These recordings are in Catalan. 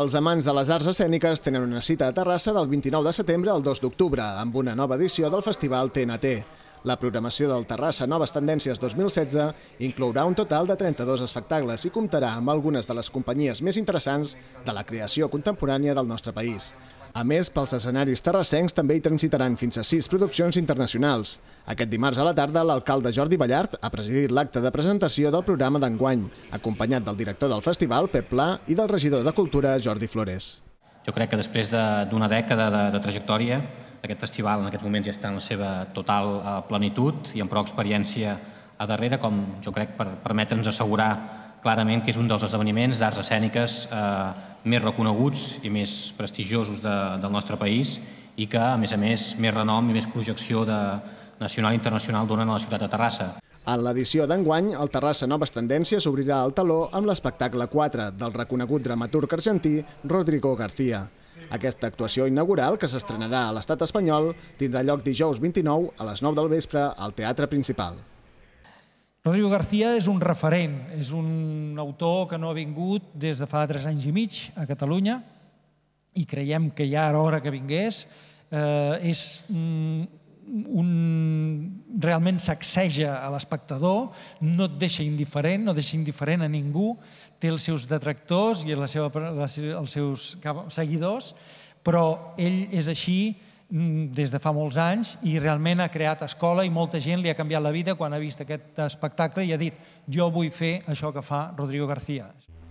Els amants de les arts escèniques tenen una cita a Terrassa del 29 de setembre al 2 d'octubre amb una nova edició del Festival TNT. La programació del Terrassa Noves Tendències 2016 inclourà un total de 32 espectacles i comptarà amb algunes de les companyies més interessants de la creació contemporània del nostre país. A més, pels escenaris terrassencs també hi transitaran fins a sis produccions internacionals. Aquest dimarts a la tarda, l'alcalde Jordi Ballart ha presidit l'acte de presentació del programa d'enguany, acompanyat del director del festival, Pep Pla, i del regidor de Cultura, Jordi Flores. Jo crec que després d'una de, dècada de, de trajectòria, aquest festival en aquests moments ja està en la seva total eh, plenitud i amb prou experiència a darrere, com jo crec per permetre'ns assegurar clarament que és un dels esdeveniments d'arts escèniques eh, més reconeguts i més prestigiosos de, del nostre país i que, a més a més, més renom i més projecció de nacional i internacional donen a la ciutat de Terrassa. En l'edició d'enguany, el Terrassa Noves Tendències obrirà el taló amb l'espectacle 4 del reconegut dramaturg argentí Rodrigo García. Aquesta actuació inaugural, que s'estrenarà a l'estat espanyol, tindrà lloc dijous 29 a les 9 del vespre al Teatre Principal. Rodrigo García és un referent, és un autor que no ha vingut des de fa tres anys i mig a Catalunya i creiem que ja era hora que vingués. Eh, és mm, un... realment sacseja a l'espectador, no et deixa indiferent, no deixa indiferent a ningú, té els seus detractors i la seva, la, els seus seguidors, però ell és així, Mm, des de fa molts anys i realment ha creat escola i molta gent li ha canviat la vida quan ha vist aquest espectacle i ha dit jo vull fer això que fa Rodrigo García.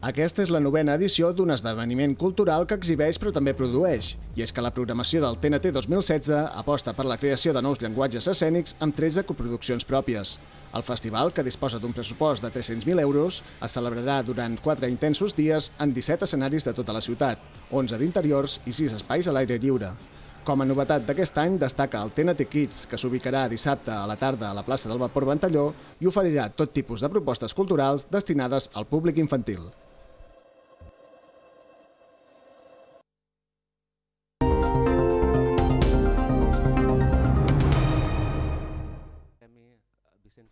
Aquesta és la novena edició d'un esdeveniment cultural que exhibeix però també produeix, i és que la programació del TNT 2016 aposta per la creació de nous llenguatges escènics amb 13 coproduccions pròpies. El festival, que disposa d'un pressupost de 300.000 euros, es celebrarà durant 4 intensos dies en 17 escenaris de tota la ciutat, 11 d'interiors i 6 espais a l'aire lliure. Com a novetat d'aquest any destaca el TNT Kids, que s'ubicarà dissabte a la tarda a la plaça del Vapor Ventalló i oferirà tot tipus de propostes culturals destinades al públic infantil.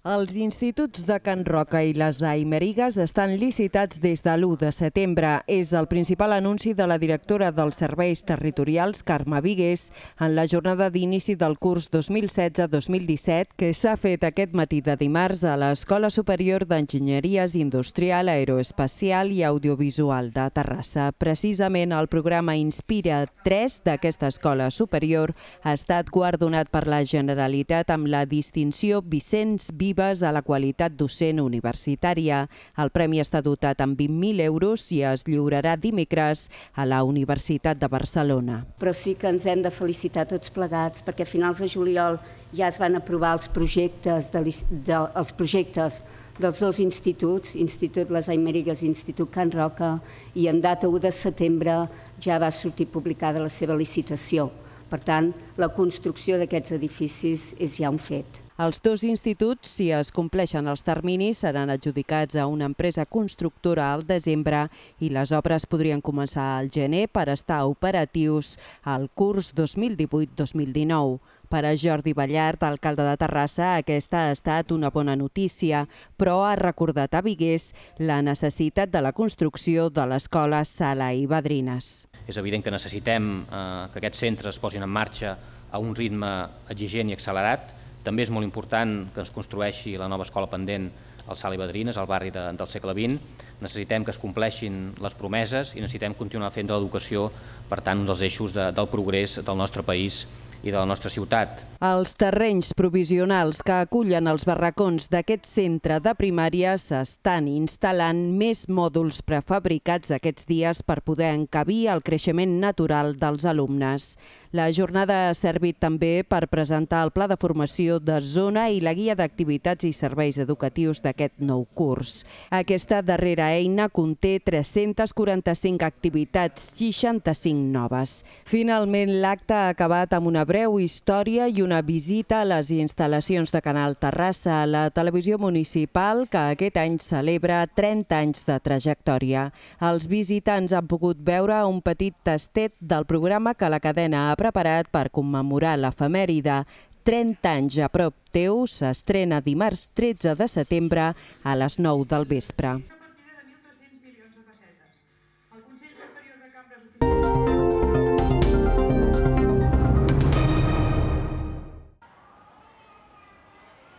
Els instituts de Can Roca i les Aimerigues estan licitats des de l'1 de setembre. És el principal anunci de la directora dels serveis territorials, Carme Vigués, en la jornada d'inici del curs 2016-2017 que s'ha fet aquest matí de dimarts a l'Escola Superior d'Enginyeries Industrial, Aeroespacial i Audiovisual de Terrassa. Precisament el programa Inspira 3 d'aquesta escola superior ha estat guardonat per la Generalitat amb la distinció Vicenç Vives relatives a la qualitat docent universitària. El premi està dotat amb 20.000 euros i es lliurarà dimecres a la Universitat de Barcelona. Però sí que ens hem de felicitar tots plegats perquè a finals de juliol ja es van aprovar els projectes, de, de, els projectes dels dos instituts, Institut Les Aimèriques i Institut Can Roca, i en data 1 de setembre ja va sortir publicada la seva licitació. Per tant, la construcció d'aquests edificis és ja un fet. Els dos instituts, si es compleixen els terminis, seran adjudicats a una empresa constructora al desembre i les obres podrien començar al gener per estar operatius al curs 2018-2019. Per a Jordi Ballart, alcalde de Terrassa, aquesta ha estat una bona notícia, però ha recordat a Vigués la necessitat de la construcció de l'escola Sala i Badrines. És evident que necessitem eh, que aquests centres es posin en marxa a un ritme exigent i accelerat, també és molt important que ens construeixi la nova escola pendent al i Badrines, al barri de, del segle XX. Necessitem que es compleixin les promeses i necessitem continuar fent de l'educació, per tant, un dels eixos de, del progrés del nostre país i de la nostra ciutat. Els terrenys provisionals que acullen els barracons d'aquest centre de primària s'estan instal·lant més mòduls prefabricats aquests dies per poder encabir el creixement natural dels alumnes. La jornada ha servit també per presentar el pla de formació de zona i la guia d'activitats i serveis educatius d'aquest nou curs. Aquesta darrera eina conté 345 activitats, 65 noves. Finalment, l'acte ha acabat amb una breu història i una visita a les instal·lacions de Canal Terrassa, la televisió municipal que aquest any celebra 30 anys de trajectòria. Els visitants han pogut veure un petit tastet del programa que la cadena ha presentat preparat per commemorar l'efemèride 30 anys a prop teu s'estrena dimarts 13 de setembre a les 9 del vespre.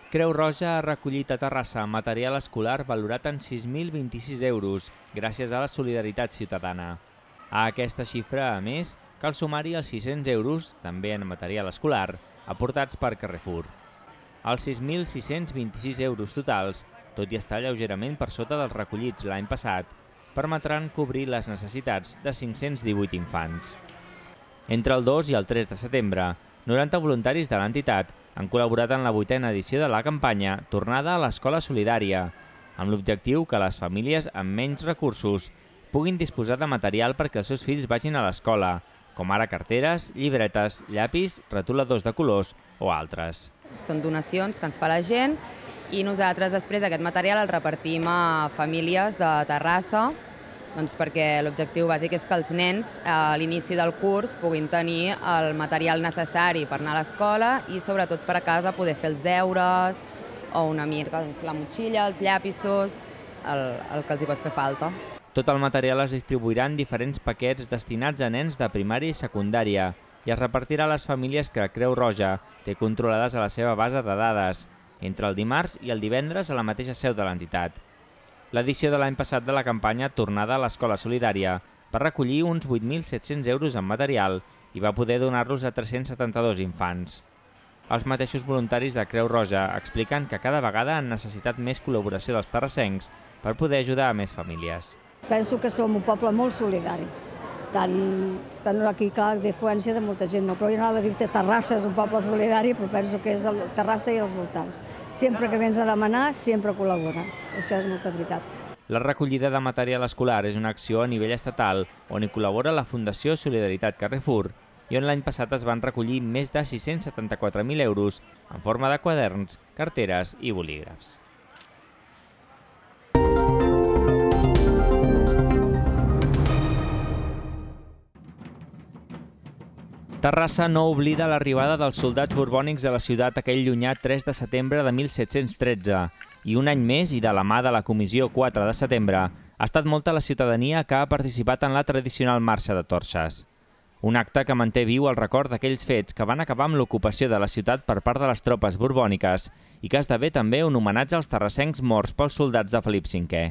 Creu Roja ha recollit a Terrassa material escolar valorat en 6.026 euros gràcies a la solidaritat ciutadana. A aquesta xifra, a més, cal sumar-hi els 600 euros, també en material escolar, aportats per Carrefour. Els 6.626 euros totals, tot i estar lleugerament per sota dels recollits l'any passat, permetran cobrir les necessitats de 518 infants. Entre el 2 i el 3 de setembre, 90 voluntaris de l'entitat han col·laborat en la vuitena edició de la campanya Tornada a l'Escola Solidària, amb l'objectiu que les famílies amb menys recursos puguin disposar de material perquè els seus fills vagin a l'escola, com ara carteres, llibretes, llapis, retoladors de colors o altres. Són donacions que ens fa la gent i nosaltres després aquest material el repartim a famílies de Terrassa doncs perquè l'objectiu bàsic és que els nens eh, a l'inici del curs puguin tenir el material necessari per anar a l'escola i sobretot per a casa poder fer els deures o una mica doncs, la motxilla, els llapissos, el, el que els hi pot fer falta. Tot el material es distribuirà en diferents paquets destinats a nens de primària i secundària i es repartirà a les famílies que Creu Roja té controlades a la seva base de dades, entre el dimarts i el divendres a la mateixa seu de l'entitat. L'edició de l'any passat de la campanya Tornada a l'Escola Solidària va recollir uns 8.700 euros en material i va poder donar-los a 372 infants. Els mateixos voluntaris de Creu Roja expliquen que cada vegada han necessitat més col·laboració dels terrassencs per poder ajudar a més famílies. Penso que som un poble molt solidari, tant, tant aquí, clar, d'afluència de molta gent, no, però jo no de dir-te Terrassa és un poble solidari, però penso que és el, Terrassa i els voltants. Sempre que vens a demanar, sempre col·labora. Això és molta veritat. La recollida de material escolar és una acció a nivell estatal on hi col·labora la Fundació Solidaritat Carrefour i on l'any passat es van recollir més de 674.000 euros en forma de quaderns, carteres i bolígrafs. Terrassa no oblida l'arribada dels soldats borbònics a la ciutat aquell llunyà 3 de setembre de 1713 i un any més i de la mà de la Comissió 4 de setembre ha estat molta la ciutadania que ha participat en la tradicional marxa de torxes. Un acte que manté viu el record d'aquells fets que van acabar amb l'ocupació de la ciutat per part de les tropes borbòniques i que esdevé també un homenatge als terrassencs morts pels soldats de Felip V.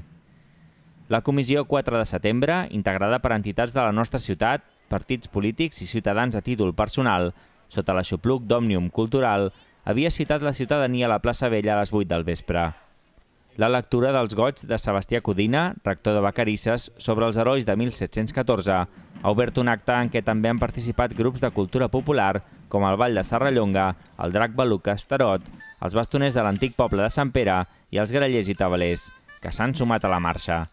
La comissió 4 de setembre, integrada per entitats de la nostra ciutat, partits polítics i ciutadans a títol personal, sota l'aixopluc d'Òmnium Cultural, havia citat la ciutadania a la plaça Vella a les 8 del vespre. La lectura dels goig de Sebastià Codina, rector de Vacarisses, sobre els herois de 1714, ha obert un acte en què també han participat grups de cultura popular com el Vall de Serrallonga, el Drac Baluques Estarot, els bastoners de l'antic poble de Sant Pere i els grallers i tabalers, que s'han sumat a la marxa.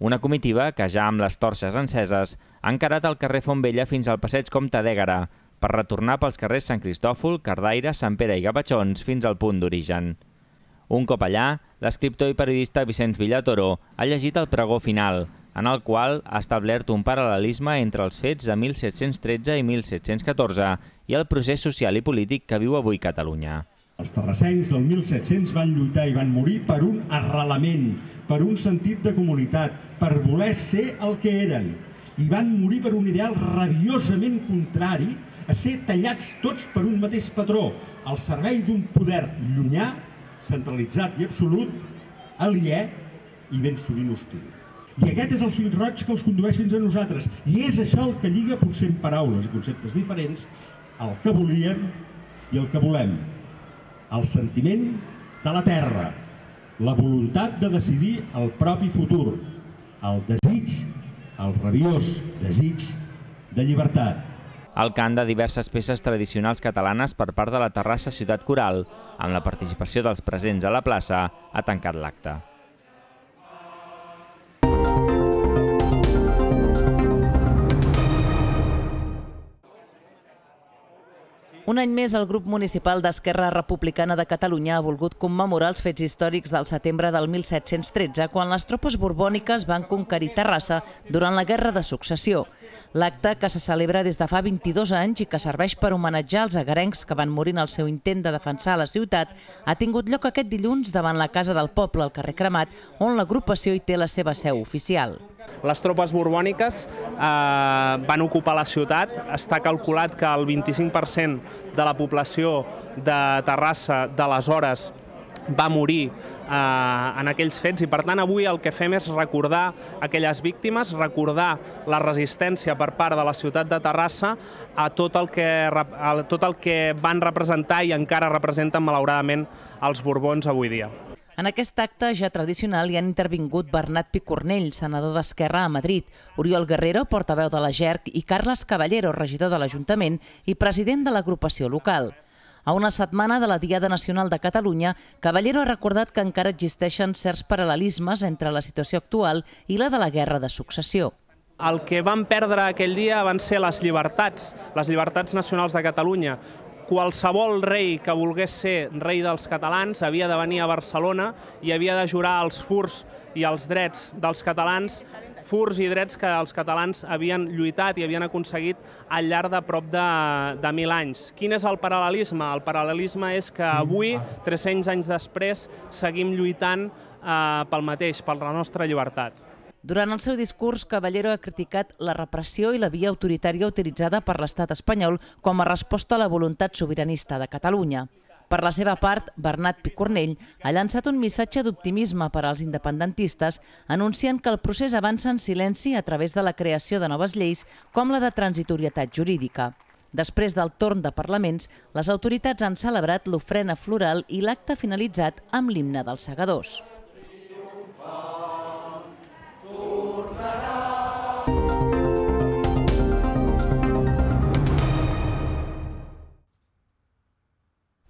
Una comitiva que ja amb les torxes enceses ha encarat el carrer Fontvella fins al passeig Comte d'Ègara, per retornar pels carrers Sant Cristòfol, Cardaire, Sant Pere i Gavatxons fins al punt d'origen. Un cop allà, l'escriptor i periodista Vicenç Villatoró ha llegit el pregó final, en el qual ha establert un paral·lelisme entre els fets de 1713 i 1714 i el procés social i polític que viu avui Catalunya. Els terrassencs del 1700 van lluitar i van morir per un arrelament, per un sentit de comunitat, per voler ser el que eren, i van morir per un ideal rabiosament contrari a ser tallats tots per un mateix patró, al servei d'un poder llunyà, centralitzat i absolut, aliè i ben sovint hostil. I aquest és el fil roig que els condueix fins a nosaltres. I és això el que lliga, potser en paraules i conceptes diferents, el que volíem i el que volem. El sentiment de la terra, la voluntat de decidir el propi futur, el desig el rabiós desig de llibertat. El cant de diverses peces tradicionals catalanes per part de la Terrassa Ciutat Coral, amb la participació dels presents a la plaça, ha tancat l'acte. Un any més, el grup municipal d'Esquerra Republicana de Catalunya ha volgut commemorar els fets històrics del setembre del 1713, quan les tropes borbòniques van conquerir Terrassa durant la Guerra de Successió. L'acte, que se celebra des de fa 22 anys i que serveix per homenatjar els agarencs que van morir en el seu intent de defensar la ciutat, ha tingut lloc aquest dilluns davant la Casa del Poble, al carrer Cremat, on l'agrupació hi té la seva seu oficial. Les tropes borbòniques eh, van ocupar la ciutat. Està calculat que el 25% de la població de Terrassa d'aleshores va morir eh, en aquells fets i per tant avui el que fem és recordar aquelles víctimes, recordar la resistència per part de la ciutat de Terrassa a tot el que, a tot el que van representar i encara representen malauradament els Borbons avui dia. En aquest acte ja tradicional hi han intervingut Bernat Picornell, senador d'Esquerra a Madrid, Oriol Guerrero, portaveu de la GERC, i Carles Caballero, regidor de l'Ajuntament i president de l'agrupació local. A una setmana de la Diada Nacional de Catalunya, Caballero ha recordat que encara existeixen certs paral·lelismes entre la situació actual i la de la Guerra de Successió. El que van perdre aquell dia van ser les llibertats, les llibertats nacionals de Catalunya qualsevol rei que volgués ser rei dels catalans havia de venir a Barcelona i havia de jurar els furs i els drets dels catalans furs i drets que els catalans havien lluitat i havien aconseguit al llarg de prop de, de mil anys. Quin és el paral·lelisme? El paral·lelisme és que avui, 300 anys després, seguim lluitant eh, pel mateix, per la nostra llibertat. Durant el seu discurs, Caballero ha criticat la repressió i la via autoritària utilitzada per l'estat espanyol com a resposta a la voluntat sobiranista de Catalunya. Per la seva part, Bernat Picornell ha llançat un missatge d'optimisme per als independentistes, anunciant que el procés avança en silenci a través de la creació de noves lleis com la de transitorietat jurídica. Després del torn de parlaments, les autoritats han celebrat l'ofrena floral i l'acte finalitzat amb l'himne dels segadors.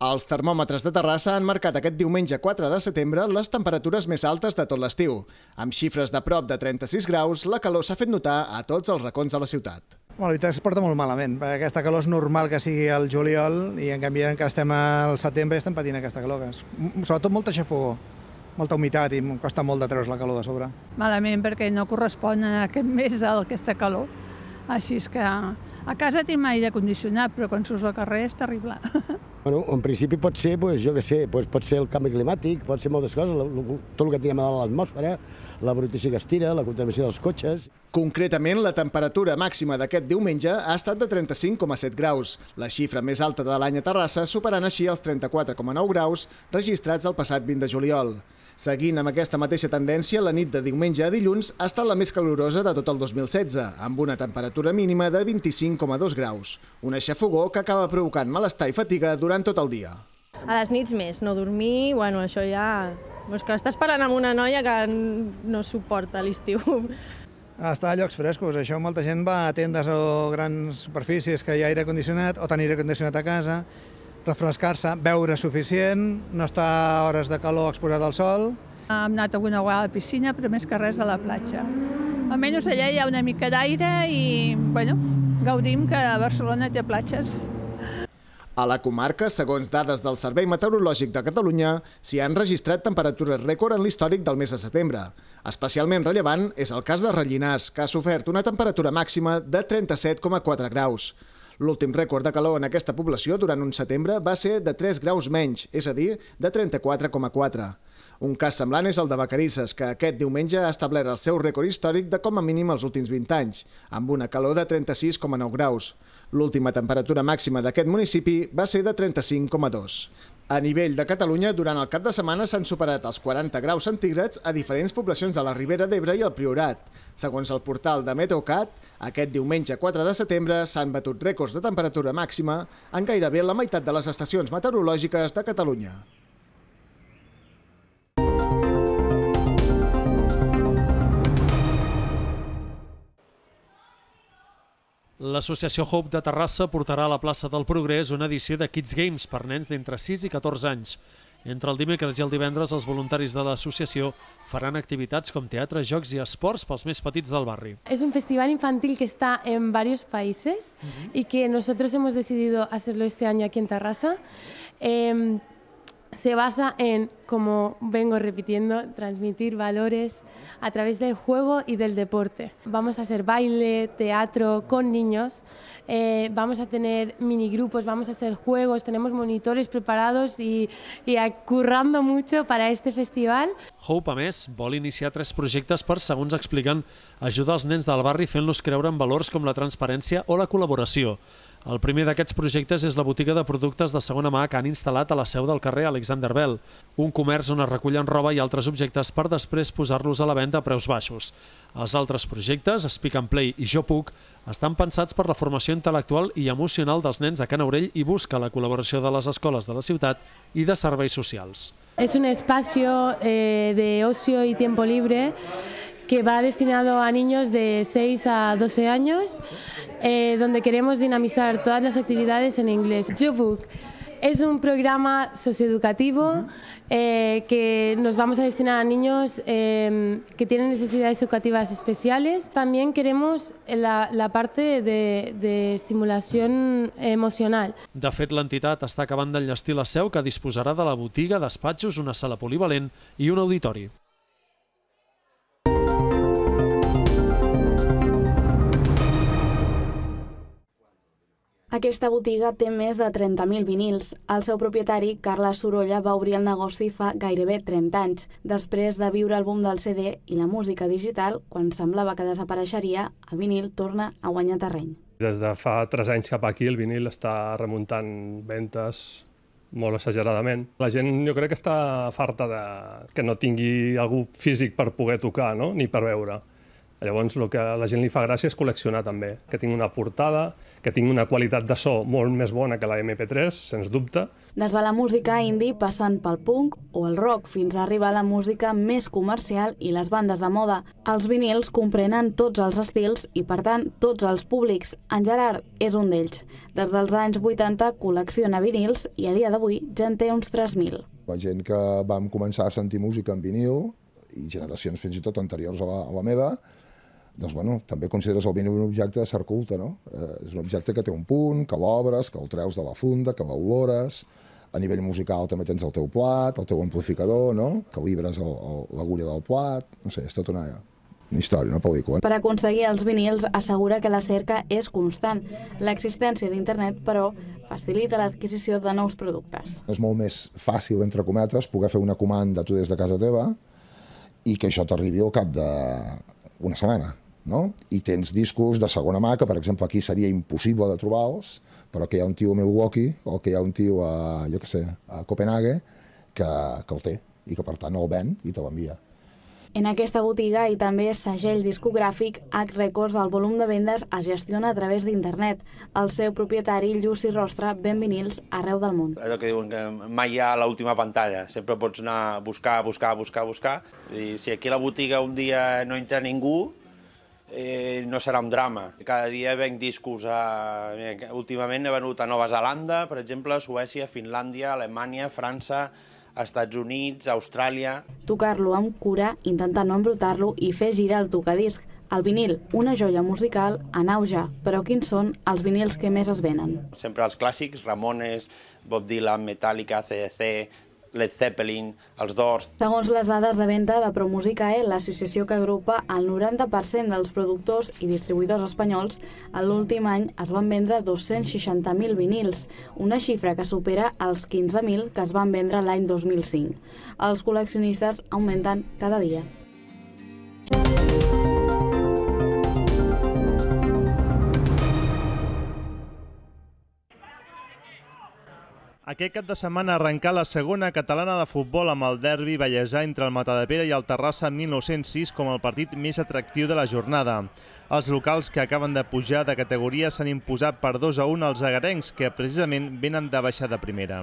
Els termòmetres de Terrassa han marcat aquest diumenge 4 de setembre les temperatures més altes de tot l'estiu. Amb xifres de prop de 36 graus, la calor s'ha fet notar a tots els racons de la ciutat. la veritat es porta molt malament. Aquesta calor és normal que sigui al juliol i en canvi que estem al setembre estem patint aquesta calor. Sobretot molta xafogó molta humitat i em costa molt de treure's la calor de sobre. Malament, perquè no correspon a aquest mes a aquesta calor. Així és que a casa tinc mai aire condicionat, però quan surts al carrer és terrible. Bueno, en principi pot ser, doncs, jo que sé, doncs, pot ser el canvi climàtic, pot ser moltes coses, tot el que tenim a l'atmosfera, la brutícia que es tira, la contaminació dels cotxes... Concretament, la temperatura màxima d'aquest diumenge ha estat de 35,7 graus, la xifra més alta de l'any a Terrassa, superant així els 34,9 graus registrats el passat 20 de juliol. Seguint amb aquesta mateixa tendència, la nit de diumenge a dilluns ha estat la més calorosa de tot el 2016, amb una temperatura mínima de 25,2 graus. Una xafogó que acaba provocant malestar i fatiga durant tot el dia. A les nits més, no dormir, bueno, això ja... És doncs que estàs parlant amb una noia que no suporta l'estiu. Estar a llocs frescos, això molta gent va a tendes o grans superfícies que hi ha aire condicionat o tenir aire condicionat a casa refrescar-se, beure suficient, no estar a hores de calor exposat al sol. Hem anat alguna vegada a la piscina, però més que res a la platja. Almenys allà hi ha una mica d'aire i, bueno, gaudim que Barcelona té platges. A la comarca, segons dades del Servei Meteorològic de Catalunya, s'hi han registrat temperatures rècord en l'històric del mes de setembre. Especialment rellevant és el cas de Rellinàs, que ha sofert una temperatura màxima de 37,4 graus. L'últim rècord de calor en aquesta població durant un setembre va ser de 3 graus menys, és a dir, de 34,4. Un cas semblant és el de Bacarisses, que aquest diumenge ha establert el seu rècord històric de com a mínim els últims 20 anys, amb una calor de 36,9 graus. L'última temperatura màxima d'aquest municipi va ser de 35,2. A nivell de Catalunya, durant el cap de setmana s'han superat els 40 graus centígrads a diferents poblacions de la Ribera d'Ebre i el Priorat. Segons el portal de Meteocat, aquest diumenge 4 de setembre s'han batut rècords de temperatura màxima en gairebé la meitat de les estacions meteorològiques de Catalunya. L'associació Hope de Terrassa portarà a la plaça del Progrés una edició de Kids Games per nens d'entre 6 i 14 anys. Entre el dimecres i el divendres, els voluntaris de l'associació faran activitats com teatre, jocs i esports pels més petits del barri. És un festival infantil que està en diversos països mhm. i que nosotros hemos decidido hacerlo este any aquí en Terrassa. Eh, se basa en, como vengo repitiendo, transmitir valores a través del juego y del deporte. Vamos a hacer baile, teatro con niños, eh, vamos a tener minigrupos, vamos a hacer juegos, tenemos monitores preparados y currando mucho para este festival. Hope, a més, vol iniciar tres proyectos per, segons expliquen, ajudar els nens del barri fent-los creure en valors com la transparencia o la colaboración. El primer d'aquests projectes és la botiga de productes de segona mà que han instal·lat a la seu del carrer Alexander Bell, un comerç on es recullen roba i altres objectes per després posar-los a la venda a preus baixos. Els altres projectes, Speak and Play i Jo Puc, estan pensats per la formació intel·lectual i emocional dels nens a Aurell i busca la col·laboració de les escoles de la ciutat i de serveis socials. Es un espai eh, de temps lliure que va destinado a niños de 6 a 12 años, eh, donde queremos dinamizar todas las actividades en inglés. Jubuk es un programa socioeducativo eh, que nos vamos a destinar a niños eh, que tienen necesidades educativas especiales. También queremos la, la parte de, de estimulació emocional. De fet, l'entitat està acabant d'enllestir la seu que disposarà de la botiga, despatxos, una sala polivalent i un auditori. Aquesta botiga té més de 30.000 vinils. El seu propietari, Carles Sorolla, va obrir el negoci fa gairebé 30 anys, després de viure el boom del CD i la música digital, quan semblava que desapareixeria, el vinil torna a guanyar terreny. Des de fa 3 anys cap aquí el vinil està remuntant ventes molt exageradament. La gent jo crec que està farta de que no tingui algú físic per poder tocar, no? ni per veure. Llavors, el que a la gent li fa gràcia és col·leccionar també, que tingui una portada, que tingui una qualitat de so molt més bona que la MP3, sens dubte. Des de la música indie, passant pel punk o el rock, fins a arribar a la música més comercial i les bandes de moda. Els vinils comprenen tots els estils i, per tant, tots els públics. En Gerard és un d'ells. Des dels anys 80 col·lecciona vinils i a dia d'avui ja en té uns 3.000. La gent que vam començar a sentir música en vinil, i generacions fins i tot anteriors a la, a la meva, doncs, bueno, també consideres el vinil un objecte de ser culte, no? Eh, és un objecte que té un punt, que l'obres, que el treus de la funda, que l'olores, a nivell musical també tens el teu plat, el teu amplificador, no? Calibres l'agulla del plat, no sé, és tot una, una història, una pel·lícula. Per aconseguir els vinils assegura que la cerca és constant. L'existència d'internet, però, facilita l'adquisició de nous productes. És molt més fàcil, entre cometes, poder fer una comanda tu des de casa teva i que això t'arribi al cap de una setmana, no? I tens discos de segona mà, que per exemple aquí seria impossible de trobar-los, però que hi ha un tio a Milwaukee o que hi ha un tio a, jo què sé, a Copenhague que, que el té i que per tant el ven i te l'envia. En aquesta botiga i també segell discogràfic, H Records el volum de vendes es gestiona a través d'internet. El seu propietari, Lluci Rostra, ven vinils arreu del món. Allò que diuen que mai hi ha l'última pantalla, sempre pots anar a buscar, buscar, buscar, buscar. I si aquí a la botiga un dia no entra ningú, eh, no serà un drama. Cada dia venc discos a... últimament he venut a Nova Zelanda, per exemple, Suècia, Finlàndia, Alemanya, França, Estats Units, Austràlia... Tocar-lo amb cura, intentar no embrutar-lo i fer girar el tocadisc. El vinil, una joia musical en auge, però quins són els vinils que més es venen? Sempre els clàssics, Ramones, Bob Dylan, Metallica, CDC, Led Zeppelin, els Doors... Segons les dades de venda de Promusicae, eh, l'associació que agrupa el 90% dels productors i distribuïdors espanyols, l'últim any es van vendre 260.000 vinils, una xifra que supera els 15.000 que es van vendre l'any 2005. Els col·leccionistes augmenten cada dia. Aquest cap de setmana arrencà la segona catalana de futbol amb el derbi Vallèsà entre el Matadepera i el Terrassa 1906 com el partit més atractiu de la jornada. Els locals que acaben de pujar de categoria s'han imposat per 2 a 1 als agarencs, que precisament venen de baixar de primera.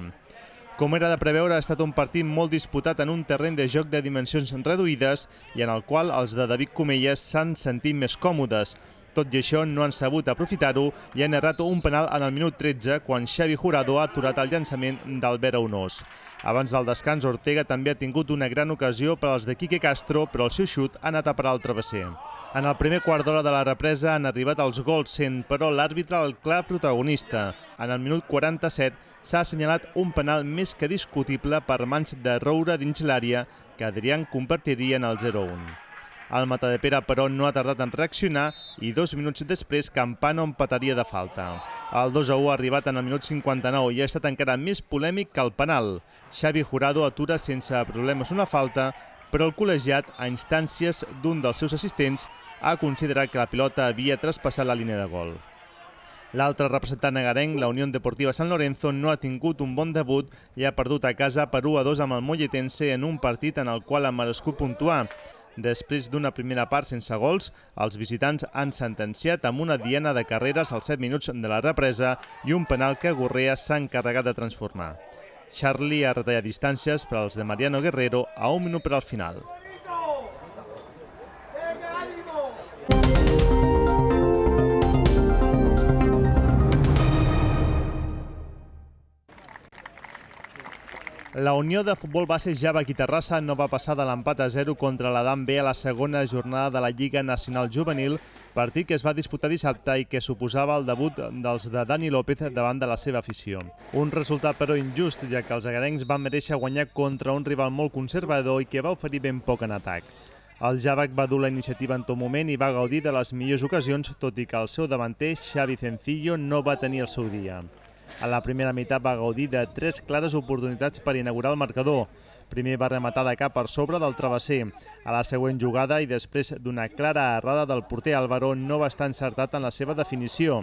Com era de preveure, ha estat un partit molt disputat en un terreny de joc de dimensions reduïdes i en el qual els de David Comelles s'han sentit més còmodes, tot i això, no han sabut aprofitar-ho i han errat un penal en el minut 13 quan Xavi Jurado ha aturat el llançament d'Albert Aunós. Abans del descans, Ortega també ha tingut una gran ocasió per als de Quique Castro, però el seu xut ha anat a parar al travesser. En el primer quart d'hora de la represa han arribat els gols sent, però l'àrbitre el clar protagonista. En el minut 47 s'ha assenyalat un penal més que discutible per mans de Roura dins l'àrea que Adrián convertiria en el 0-1. El Matadepera, però, no ha tardat en reaccionar i dos minuts després Campano empataria de falta. El 2-1 ha arribat en el minut 59 i ha estat encara més polèmic que el penal. Xavi Jurado atura sense problemes una falta, però el col·legiat, a instàncies d'un dels seus assistents, ha considerat que la pilota havia traspassat la línia de gol. L'altre representant negarenc, la Unió Deportiva San Lorenzo, no ha tingut un bon debut i ha perdut a casa per 1-2 amb el Molletense en un partit en el qual ha merescut puntuar. Després d'una primera part sense gols, els visitants han sentenciat amb una diana de carreres als 7 minuts de la represa i un penal que Gorrea s'ha encarregat de transformar. Charlie ha retallat distàncies per als de Mariano Guerrero a un minut per al final. Venga, ánimo! La Unió de Futbol Base Java Terrassa no va passar de l'empat a 0 contra l'Adam B a la segona jornada de la Lliga Nacional Juvenil, partit que es va disputar dissabte i que suposava el debut dels de Dani López davant de la seva afició. Un resultat, però, injust, ja que els agarencs van mereixer guanyar contra un rival molt conservador i que va oferir ben poc en atac. El Javac va dur la iniciativa en tot moment i va gaudir de les millors ocasions, tot i que el seu davanter, Xavi Cencillo, no va tenir el seu dia. A la primera meitat va gaudir de tres clares oportunitats per inaugurar el marcador. Primer va rematar de cap per sobre del travesser. A la següent jugada i després d'una clara errada del porter Álvaro no va estar encertat en la seva definició.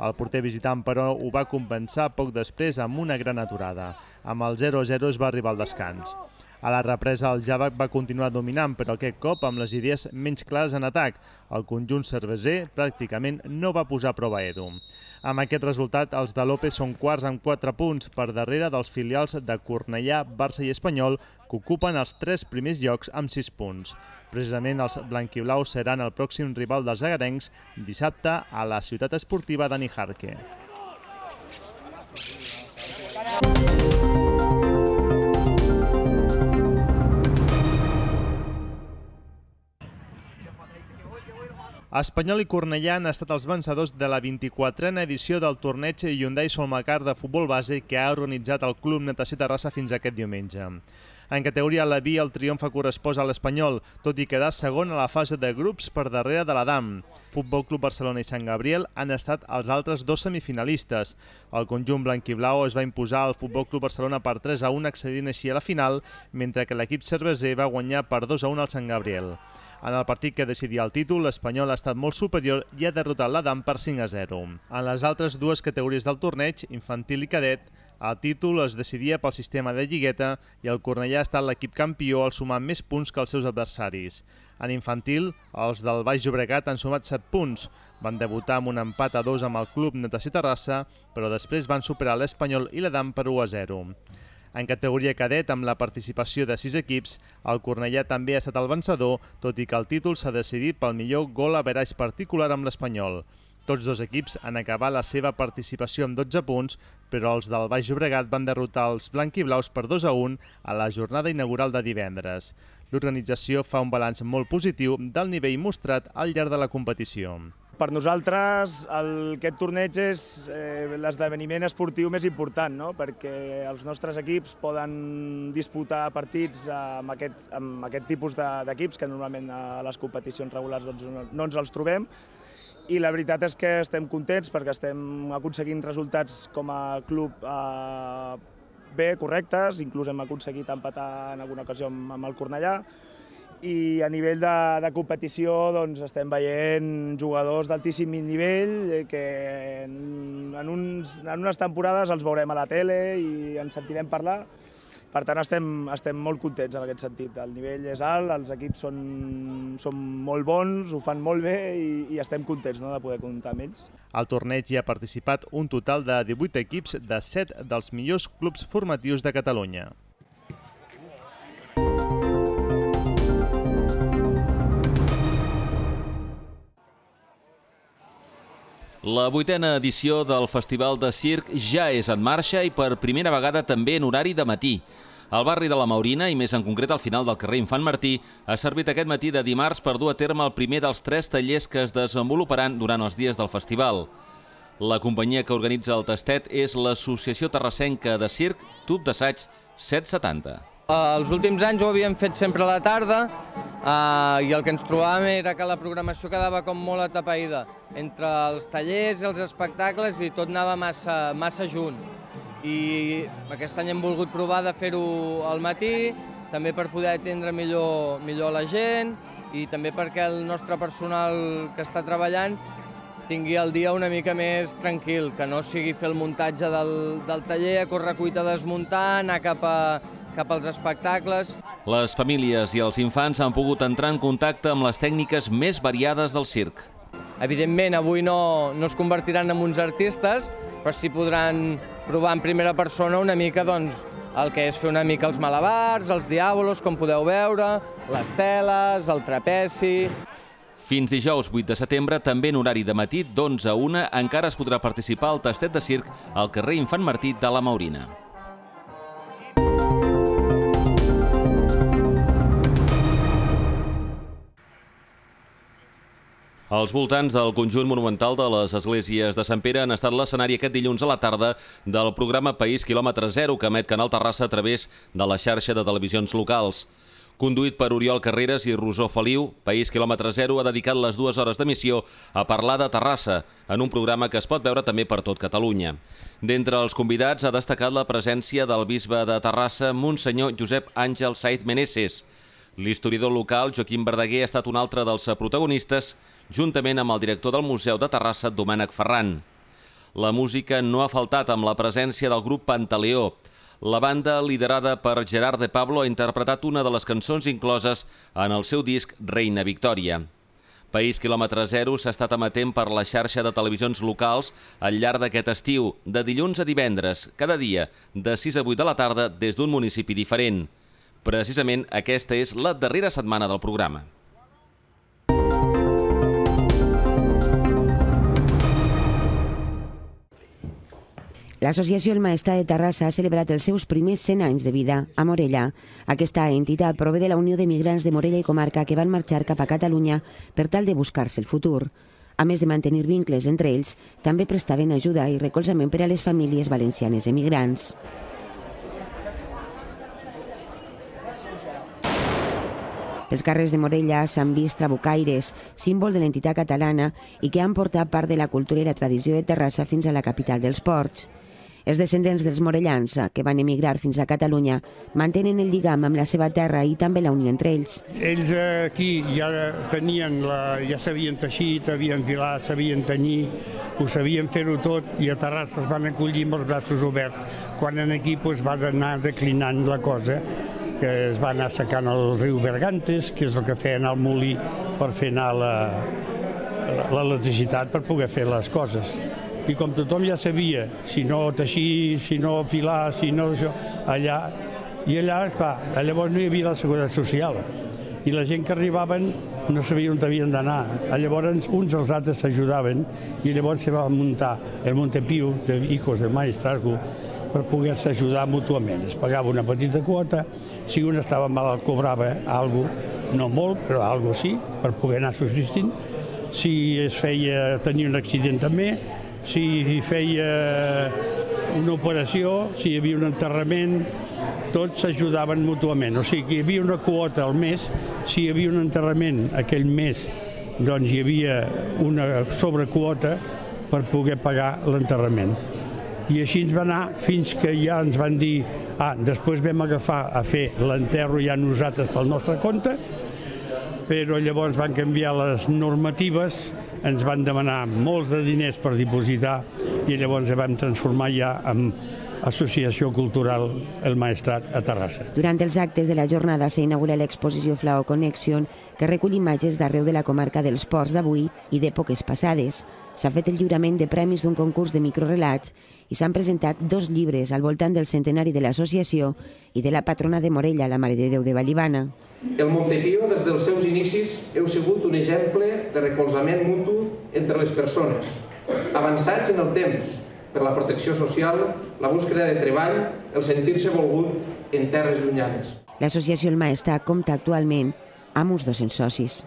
El porter visitant, però, ho va compensar poc després amb una gran aturada. Amb el 0-0 es va arribar al descans. A la represa, el Javac va continuar dominant, però aquest cop amb les idees menys clares en atac. El conjunt cerveser pràcticament no va posar prova a Edu. Amb aquest resultat, els de López són quarts amb 4 punts per darrere dels filials de Cornellà, Barça i Espanyol, que ocupen els tres primers llocs amb 6 punts. Precisament els blanquiblaus seran el pròxim rival dels agarencs dissabte a la ciutat esportiva de Nijarque. Música Espanyol i Cornellà han estat els vencedors de la 24a edició del torneig Hyundai Solmacar de futbol base que ha organitzat el Club Natació Terrassa fins aquest diumenge. En categoria la via el triomf correspon a l'Espanyol, tot i quedar segon a la fase de grups per darrere de l'Adam. Futbol Club Barcelona i Sant Gabriel han estat els altres dos semifinalistes. El conjunt blanquiblau es va imposar al Futbol Club Barcelona per 3 a 1 accedint així a la final, mentre que l'equip cerveser va guanyar per 2 a 1 al Sant Gabriel. En el partit que decidia el títol, l'Espanyol ha estat molt superior i ha derrotat l'Adam per 5 a 0. En les altres dues categories del torneig, infantil i cadet, el títol es decidia pel sistema de lligueta i el Cornellà ha estat l'equip campió al sumar més punts que els seus adversaris. En infantil, els del Baix Llobregat han sumat 7 punts. Van debutar amb un empat a 2 amb el club Natació Terrassa, però després van superar l'Espanyol i l'Adam per 1 a 0. En categoria cadet, amb la participació de 6 equips, el Cornellà també ha estat el vencedor, tot i que el títol s'ha decidit pel millor gol a veraix particular amb l'Espanyol. Tots dos equips han acabat la seva participació amb 12 punts, però els del Baix Llobregat van derrotar els blanquiblaus per 2 a 1 a la jornada inaugural de divendres. L'organització fa un balanç molt positiu del nivell mostrat al llarg de la competició. Per nosaltres el, aquest torneig és eh, l'esdeveniment esportiu més important, no? perquè els nostres equips poden disputar partits amb aquest, amb aquest tipus d'equips, de, que normalment a les competicions regulars doncs, no, no ens els trobem, i la veritat és que estem contents perquè estem aconseguint resultats com a club eh, bé, correctes, inclús hem aconseguit empatar en alguna ocasió amb, amb el Cornellà, i a nivell de, de competició doncs, estem veient jugadors d'altíssim nivell eh, que en, en, uns, en unes temporades els veurem a la tele i ens sentirem parlar, per tant, estem, estem molt contents en aquest sentit. El nivell és alt, els equips són, són molt bons, ho fan molt bé i, i estem contents no, de poder comptar amb ells. Al torneig hi ha participat un total de 18 equips de 7 dels millors clubs formatius de Catalunya. La vuitena edició del Festival de Circ ja és en marxa i per primera vegada també en horari de matí. El barri de la Maurina, i més en concret al final del carrer Infant Martí, ha servit aquest matí de dimarts per dur a terme el primer dels tres tallers que es desenvoluparan durant els dies del festival. La companyia que organitza el tastet és l'Associació Terrassenca de Circ Tub d'Assaig 770. Eh, els últims anys ho havíem fet sempre a la tarda eh, i el que ens trobàvem era que la programació quedava com molt atapeïda entre els tallers i els espectacles i tot anava massa, massa junt. I aquest any hem volgut provar de fer-ho al matí, també per poder atendre millor, millor la gent i també perquè el nostre personal que està treballant tingui el dia una mica més tranquil, que no sigui fer el muntatge del, del taller, a corre cuita desmuntar, anar cap a, cap als espectacles. Les famílies i els infants han pogut entrar en contacte amb les tècniques més variades del circ. Evidentment, avui no, no es convertiran en uns artistes, però sí podran provar en primera persona una mica doncs, el que és fer una mica els malabars, els diàbolos, com podeu veure, les teles, el trapeci... Fins dijous 8 de setembre, també en horari de matí, d'11 a 1, encara es podrà participar al tastet de circ al carrer Infant Martí de la Maurina. Els voltants del conjunt monumental de les esglésies de Sant Pere han estat l'escenari aquest dilluns a la tarda del programa País Kilòmetre Zero que emet Canal Terrassa a través de la xarxa de televisions locals. Conduït per Oriol Carreras i Rosó Feliu, País Kilòmetre Zero ha dedicat les dues hores d'emissió a parlar de Terrassa, en un programa que es pot veure també per tot Catalunya. D'entre els convidats ha destacat la presència del bisbe de Terrassa, Monsenyor Josep Àngel Said Meneses, L'historiador local, Joaquim Verdaguer, ha estat un altre dels protagonistes, juntament amb el director del Museu de Terrassa, Domènec Ferran. La música no ha faltat amb la presència del grup Pantaleó. La banda, liderada per Gerard de Pablo, ha interpretat una de les cançons incloses en el seu disc Reina Victòria. País Kilòmetre Zero s'ha estat amatent per la xarxa de televisions locals al llarg d'aquest estiu, de dilluns a divendres, cada dia, de 6 a 8 de la tarda, des d'un municipi diferent. Precisament aquesta és la darrera setmana del programa. L'associació El Maestà de Terrassa ha celebrat els seus primers 100 anys de vida a Morella. Aquesta entitat prové de la Unió de Migrants de Morella i comarca que van marxar cap a Catalunya per tal de buscar-se el futur. A més de mantenir vincles entre ells, també prestaven ajuda i recolzament per a les famílies valencianes emigrants. Pels carrers de Morella s'han vist trabucaires, símbol de l'entitat catalana i que han portat part de la cultura i la tradició de Terrassa fins a la capital dels ports. Els descendents dels morellans eh, que van emigrar fins a Catalunya mantenen el lligam amb la seva terra i també la unió entre ells. Ells eh, aquí ja tenien la, ja sabien teixir, sabien filar, sabien tenir, ho sabien fer-ho tot i a Terrassa es van acollir amb els braços oberts, quan en aquí doncs, va anar declinant la cosa que es va anar assecant el riu Bergantes, que és el que feien al molí per fer anar la, l'electricitat per poder fer les coses. I com tothom ja sabia, si no teixir, si no filar, si no això, allà... I allà, esclar, llavors no hi havia la seguretat social. I la gent que arribaven no sabia on havien d'anar. Llavors uns als altres s'ajudaven i llavors se va muntar el Montepiu de Hijos del Maestrazgo, per poder-se ajudar mútuament. Es pagava una petita quota, si un estava malalt cobrava algo, no molt, però algo sí, per poder anar subsistint. Si es feia tenir un accident també, si feia una operació, si hi havia un enterrament, tots s'ajudaven mútuament. O sigui, hi havia una quota al mes, si hi havia un enterrament aquell mes, doncs hi havia una sobrequota per poder pagar l'enterrament i així ens va anar fins que ja ens van dir ah, després vam agafar a fer l'enterro ja nosaltres pel nostre compte, però llavors van canviar les normatives, ens van demanar molts de diners per dipositar i llavors vam transformar ja en Associació Cultural El Maestrat a Terrassa. Durant els actes de la jornada s'inaugura l'exposició Flao Connection, que recull imatges d'arreu de la comarca dels ports d'avui i d'èpoques passades. S'ha fet el lliurament de premis d'un concurs de microrelats i s'han presentat dos llibres al voltant del centenari de l'associació i de la patrona de Morella, la Mare de Déu de Vallivana. El Montepío, des dels seus inicis, heu sigut un exemple de recolzament mutu entre les persones, avançats en el temps, per la protecció social, la búsqueda de treball, el sentir-se volgut en terres llunyanes. L'associació El Maestà compta actualment amb uns 200 socis.